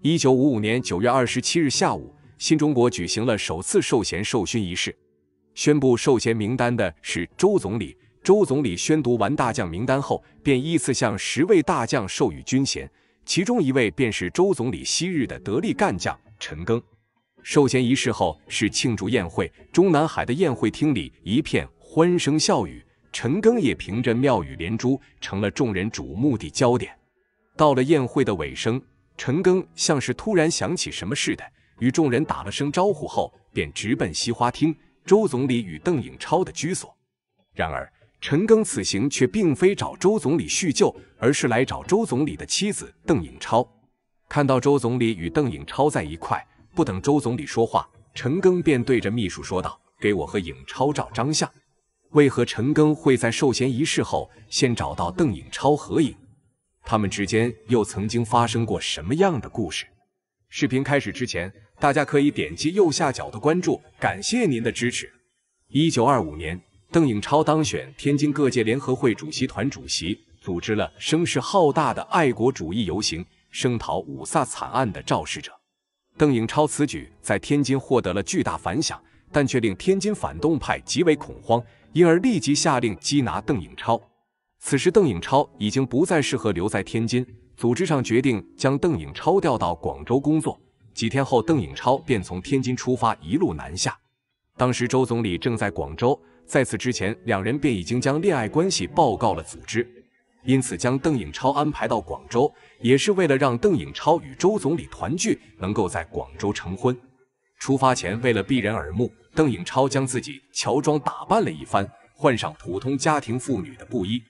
一九五五年九月二十七日下午，新中国举行了首次授衔授勋仪式。宣布授衔名单的是周总理。周总理宣读完大将名单后，便依次向十位大将授予军衔。其中一位便是周总理昔日的得力干将陈赓。授衔仪式后是庆祝宴会，中南海的宴会厅里一片欢声笑语。陈赓也凭着妙语连珠，成了众人瞩目的焦点。到了宴会的尾声。陈庚像是突然想起什么似的，与众人打了声招呼后，便直奔西花厅，周总理与邓颖超的居所。然而，陈庚此行却并非找周总理叙旧，而是来找周总理的妻子邓颖超。看到周总理与邓颖超在一块，不等周总理说话，陈庚便对着秘书说道：“给我和颖超照张相。”为何陈庚会在授衔仪式后先找到邓颖超合影？他们之间又曾经发生过什么样的故事？视频开始之前，大家可以点击右下角的关注，感谢您的支持。一九二五年，邓颖超当选天津各界联合会主席团主席，组织了声势浩大的爱国主义游行，声讨五卅惨案的肇事者。邓颖超此举在天津获得了巨大反响，但却令天津反动派极为恐慌，因而立即下令缉拿邓颖超。此时，邓颖超已经不再适合留在天津，组织上决定将邓颖超调到广州工作。几天后，邓颖超便从天津出发，一路南下。当时，周总理正在广州，在此之前，两人便已经将恋爱关系报告了组织，因此将邓颖超安排到广州，也是为了让邓颖超与周总理团聚，能够在广州成婚。出发前，为了避人耳目，邓颖超将自己乔装打扮了一番，换上普通家庭妇女的布衣。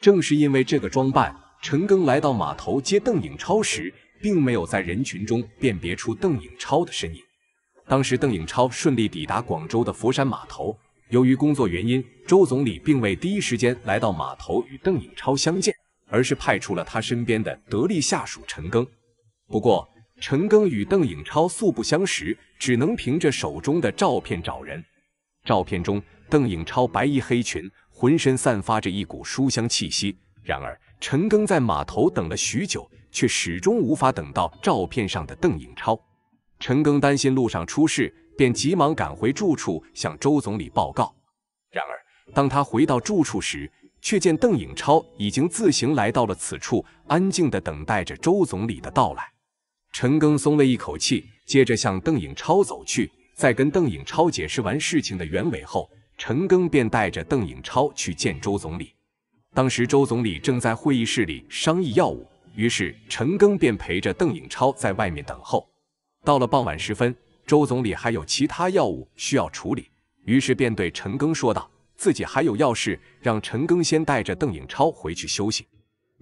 正是因为这个装扮，陈庚来到码头接邓颖超时，并没有在人群中辨别出邓颖超的身影。当时，邓颖超顺利抵达广州的佛山码头。由于工作原因，周总理并未第一时间来到码头与邓颖超相见，而是派出了他身边的得力下属陈庚。不过，陈庚与邓颖超素不相识，只能凭着手中的照片找人。照片中，邓颖超白衣黑裙。浑身散发着一股书香气息。然而，陈庚在码头等了许久，却始终无法等到照片上的邓颖超。陈庚担心路上出事，便急忙赶回住处向周总理报告。然而，当他回到住处时，却见邓颖超已经自行来到了此处，安静地等待着周总理的到来。陈庚松了一口气，接着向邓颖超走去，在跟邓颖超解释完事情的原委后。陈赓便带着邓颖超去见周总理。当时周总理正在会议室里商议要务，于是陈赓便陪着邓颖超在外面等候。到了傍晚时分，周总理还有其他要务需要处理，于是便对陈赓说道：“自己还有要事，让陈赓先带着邓颖超回去休息。”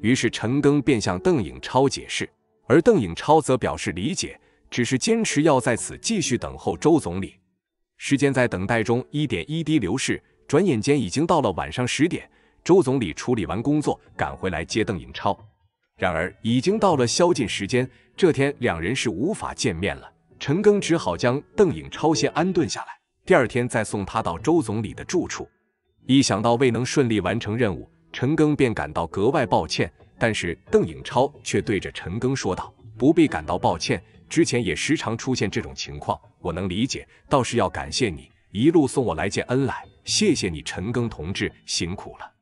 于是陈赓便向邓颖超解释，而邓颖超则表示理解，只是坚持要在此继续等候周总理。时间在等待中一点一滴流逝，转眼间已经到了晚上十点。周总理处理完工作，赶回来接邓颖超。然而，已经到了宵禁时间，这天两人是无法见面了。陈庚只好将邓颖超先安顿下来，第二天再送他到周总理的住处。一想到未能顺利完成任务，陈庚便感到格外抱歉。但是，邓颖超却对着陈庚说道：“不必感到抱歉。”之前也时常出现这种情况，我能理解，倒是要感谢你一路送我来见恩来，谢谢你，陈庚同志辛苦了。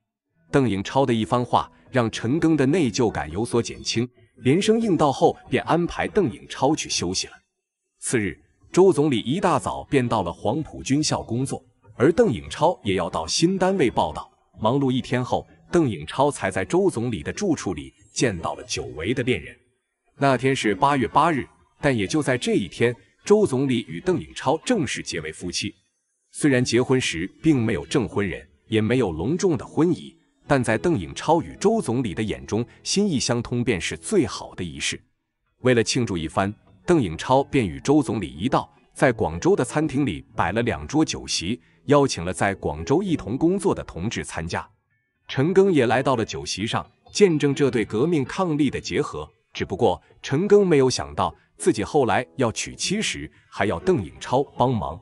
邓颖超的一番话让陈庚的内疚感有所减轻，连声应道后便安排邓颖超去休息了。次日，周总理一大早便到了黄埔军校工作，而邓颖超也要到新单位报道。忙碌一天后，邓颖超才在周总理的住处里见到了久违的恋人。那天是八月八日。但也就在这一天，周总理与邓颖超正式结为夫妻。虽然结婚时并没有证婚人，也没有隆重的婚仪，但在邓颖超与周总理的眼中，心意相通便是最好的仪式。为了庆祝一番，邓颖超便与周总理一道，在广州的餐厅里摆了两桌酒席，邀请了在广州一同工作的同志参加。陈庚也来到了酒席上，见证这对革命伉俪的结合。只不过，陈庚没有想到。自己后来要娶妻时，还要邓颖超帮忙。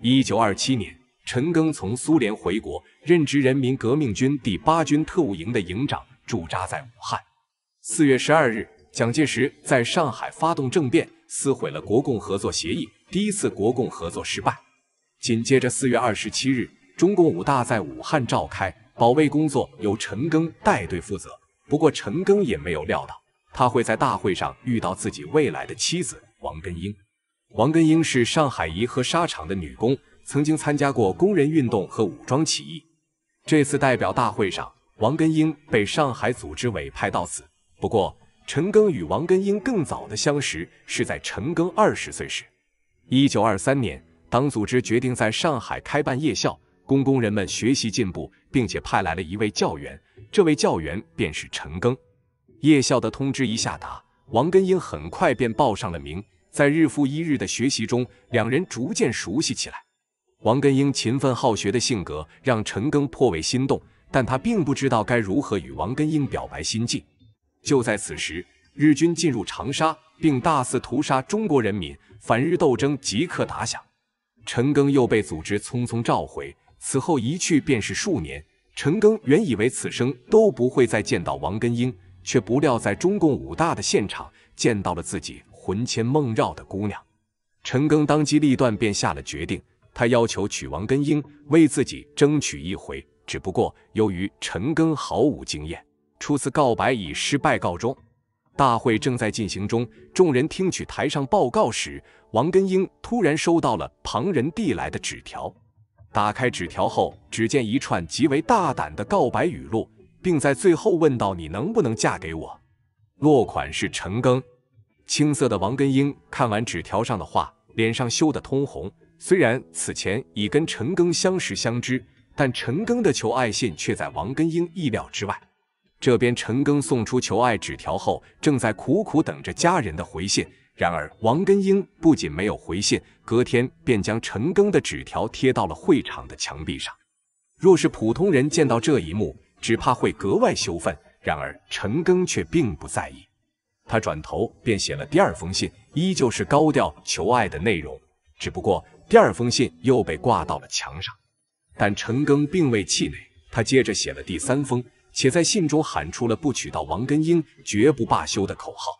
一九二七年，陈赓从苏联回国，任职人民革命军第八军特务营的营长，驻扎在武汉。四月十二日，蒋介石在上海发动政变，撕毁了国共合作协议，第一次国共合作失败。紧接着四月二十七日，中共五大在武汉召开，保卫工作由陈赓带队负责。不过，陈赓也没有料到。他会在大会上遇到自己未来的妻子王根英。王根英是上海怡和纱厂的女工，曾经参加过工人运动和武装起义。这次代表大会上，王根英被上海组织委派到此。不过，陈庚与王根英更早的相识是在陈庚二十岁时。一九二三年，党组织决定在上海开办夜校，供工人们学习进步，并且派来了一位教员，这位教员便是陈庚。夜校的通知一下达，王根英很快便报上了名。在日复一日的学习中，两人逐渐熟悉起来。王根英勤奋好学的性格让陈庚颇为心动，但他并不知道该如何与王根英表白心迹。就在此时，日军进入长沙，并大肆屠杀中国人民，反日斗争即刻打响。陈庚又被组织匆匆召回，此后一去便是数年。陈庚原以为此生都不会再见到王根英。却不料在中共五大的现场见到了自己魂牵梦绕的姑娘，陈赓当机立断便下了决定，他要求娶王根英为自己争取一回。只不过由于陈赓毫无经验，初次告白以失败告终。大会正在进行中，众人听取台上报告时，王根英突然收到了旁人递来的纸条。打开纸条后，只见一串极为大胆的告白语录。并在最后问道：“你能不能嫁给我？”落款是陈庚。青涩的王根英看完纸条上的话，脸上羞得通红。虽然此前已跟陈庚相识相知，但陈庚的求爱信却在王根英意料之外。这边陈庚送出求爱纸条后，正在苦苦等着家人的回信。然而王根英不仅没有回信，隔天便将陈庚的纸条贴到了会场的墙壁上。若是普通人见到这一幕，只怕会格外羞愤，然而陈庚却并不在意。他转头便写了第二封信，依旧是高调求爱的内容，只不过第二封信又被挂到了墙上。但陈庚并未气馁，他接着写了第三封，且在信中喊出了“不娶到王根英，绝不罢休”的口号。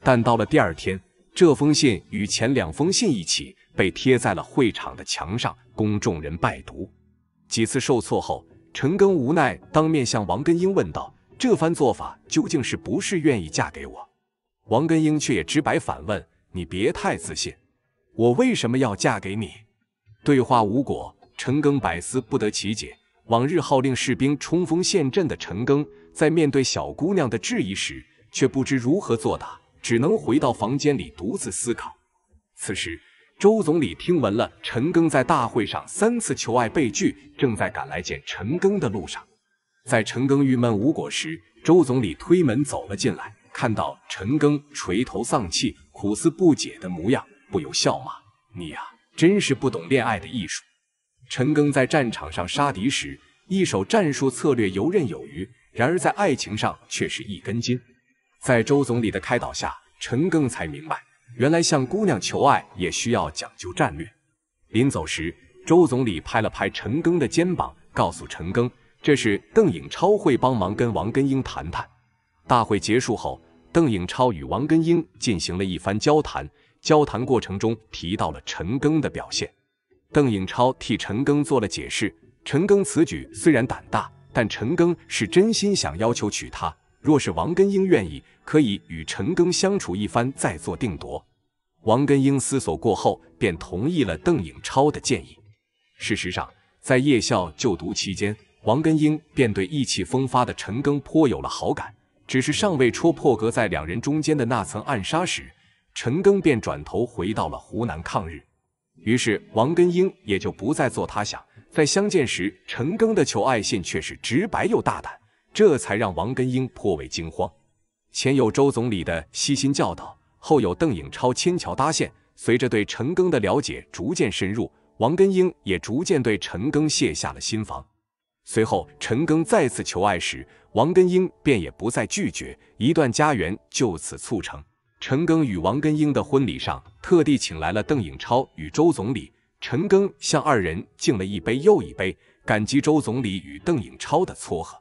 但到了第二天，这封信与前两封信一起被贴在了会场的墙上，供众人拜读。几次受挫后，陈庚无奈当面向王根英问道：“这番做法究竟是不是愿意嫁给我？”王根英却也直白反问：“你别太自信，我为什么要嫁给你？”对话无果，陈庚百思不得其解。往日号令士兵冲锋陷阵的陈庚，在面对小姑娘的质疑时，却不知如何作答，只能回到房间里独自思考。此时，周总理听闻了陈赓在大会上三次求爱被拒，正在赶来见陈赓的路上。在陈赓郁闷无果时，周总理推门走了进来，看到陈赓垂头丧气、苦思不解的模样，不由笑骂：“你呀，真是不懂恋爱的艺术。”陈赓在战场上杀敌时，一手战术策略游刃有余，然而在爱情上却是一根筋。在周总理的开导下，陈赓才明白。原来向姑娘求爱也需要讲究战略。临走时，周总理拍了拍陈庚的肩膀，告诉陈庚，这是邓颖超会帮忙跟王根英谈谈。大会结束后，邓颖超与王根英进行了一番交谈，交谈过程中提到了陈庚的表现。邓颖超替陈庚做了解释，陈庚此举虽然胆大，但陈庚是真心想要求娶她，若是王根英愿意。可以与陈庚相处一番，再做定夺。王根英思索过后，便同意了邓颖超的建议。事实上，在夜校就读期间，王根英便对意气风发的陈庚颇有了好感，只是尚未戳破隔在两人中间的那层暗杀时，陈庚便转头回到了湖南抗日。于是，王根英也就不再做他想。在相见时，陈庚的求爱信却是直白又大胆，这才让王根英颇为惊慌。前有周总理的悉心教导，后有邓颖超牵桥搭线。随着对陈赓的了解逐渐深入，王根英也逐渐对陈赓卸下了心防。随后，陈赓再次求爱时，王根英便也不再拒绝，一段佳缘就此促成。陈赓与王根英的婚礼上，特地请来了邓颖超与周总理。陈赓向二人敬了一杯又一杯，感激周总理与邓颖超的撮合。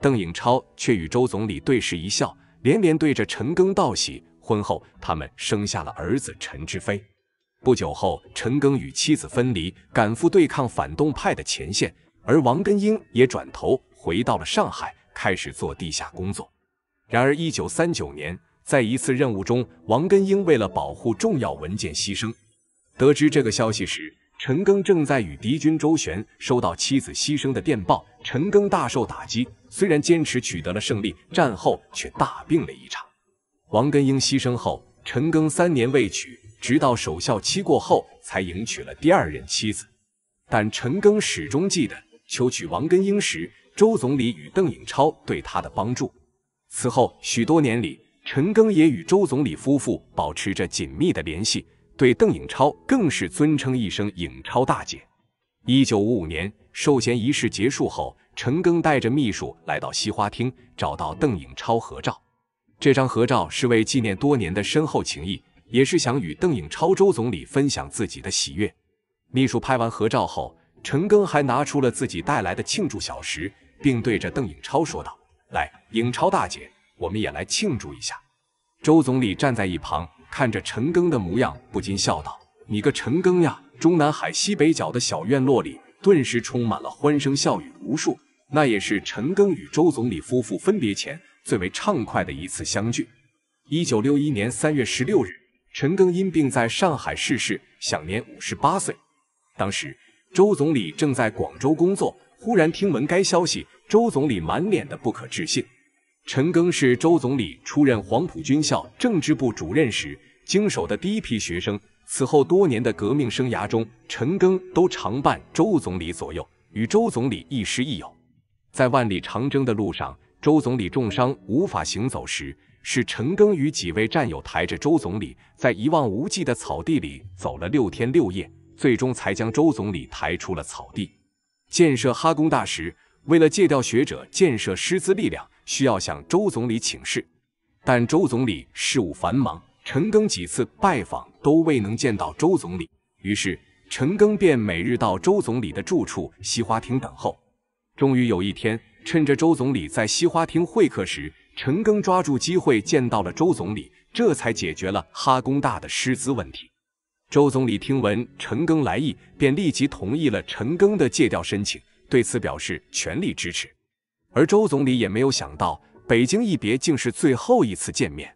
邓颖超却与周总理对视一笑。连连对着陈赓道喜。婚后，他们生下了儿子陈志飞。不久后，陈赓与妻子分离，赶赴对抗反动派的前线，而王根英也转头回到了上海，开始做地下工作。然而，一九三九年，在一次任务中，王根英为了保护重要文件牺牲。得知这个消息时，陈赓正在与敌军周旋，收到妻子牺牲的电报，陈赓大受打击。虽然坚持取得了胜利，战后却大病了一场。王根英牺牲后，陈庚三年未娶，直到守孝期过后才迎娶了第二任妻子。但陈庚始终记得求娶王根英时，周总理与邓颖超对他的帮助。此后许多年里，陈庚也与周总理夫妇保持着紧密的联系，对邓颖超更是尊称一声“颖超大姐”。一九五五年授衔仪式结束后。陈庚带着秘书来到西花厅，找到邓颖超合照。这张合照是为纪念多年的深厚情谊，也是想与邓颖超、周总理分享自己的喜悦。秘书拍完合照后，陈庚还拿出了自己带来的庆祝小食，并对着邓颖超说道：“来，颖超大姐，我们也来庆祝一下。”周总理站在一旁，看着陈庚的模样，不禁笑道：“你个陈庚呀！”中南海西北角的小院落里，顿时充满了欢声笑语，无数。那也是陈赓与周总理夫妇分别前最为畅快的一次相聚。一九六一年三月十六日，陈赓因病在上海逝世，享年五十八岁。当时周总理正在广州工作，忽然听闻该消息，周总理满脸的不可置信。陈赓是周总理出任黄埔军校政治部主任时经手的第一批学生。此后多年的革命生涯中，陈赓都常伴周总理左右，与周总理亦师亦友。在万里长征的路上，周总理重伤无法行走时，是陈赓与几位战友抬着周总理，在一望无际的草地里走了六天六夜，最终才将周总理抬出了草地。建设哈工大时，为了借调学者、建设师资力量，需要向周总理请示，但周总理事务繁忙，陈赓几次拜访都未能见到周总理，于是陈赓便每日到周总理的住处西花厅等候。终于有一天，趁着周总理在西花厅会客时，陈赓抓住机会见到了周总理，这才解决了哈工大的师资问题。周总理听闻陈赓来意，便立即同意了陈赓的借调申请，对此表示全力支持。而周总理也没有想到，北京一别竟是最后一次见面。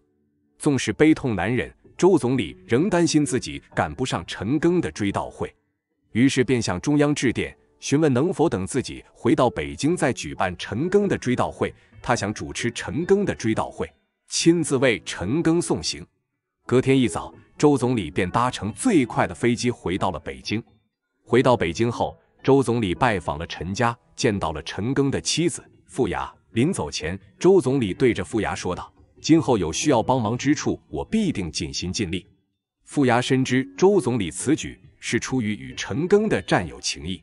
纵使悲痛难忍，周总理仍担心自己赶不上陈赓的追悼会，于是便向中央致电。询问能否等自己回到北京再举办陈庚的追悼会，他想主持陈庚的追悼会，亲自为陈庚送行。隔天一早，周总理便搭乘最快的飞机回到了北京。回到北京后，周总理拜访了陈家，见到了陈庚的妻子傅雅。临走前，周总理对着傅雅说道：“今后有需要帮忙之处，我必定尽心尽力。”傅雅深知周总理此举是出于与陈庚的战友情谊。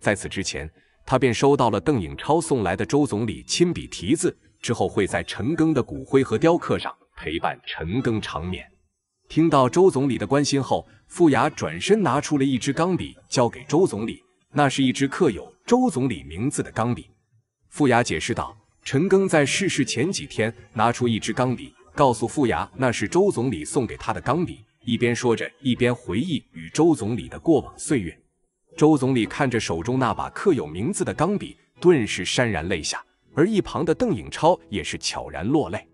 在此之前，他便收到了邓颖超送来的周总理亲笔题字，之后会在陈庚的骨灰和雕刻上陪伴陈庚长眠。听到周总理的关心后，傅雅转身拿出了一支钢笔，交给周总理。那是一支刻有周总理名字的钢笔。傅雅解释道：“陈庚在逝世前几天拿出一支钢笔，告诉傅雅那是周总理送给他的钢笔。”一边说着，一边回忆与周总理的过往岁月。周总理看着手中那把刻有名字的钢笔，顿时潸然泪下，而一旁的邓颖超也是悄然落泪。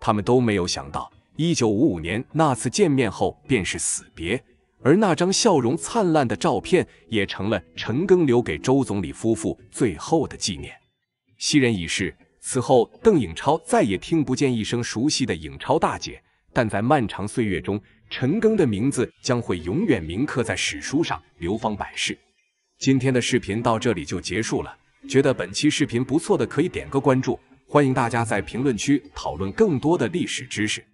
他们都没有想到，1955年那次见面后便是死别，而那张笑容灿烂的照片也成了陈赓留给周总理夫妇最后的纪念。昔人已逝，此后邓颖超再也听不见一声熟悉的“颖超大姐”，但在漫长岁月中，陈庚的名字将会永远铭刻在史书上，流芳百世。今天的视频到这里就结束了。觉得本期视频不错的，可以点个关注。欢迎大家在评论区讨论更多的历史知识。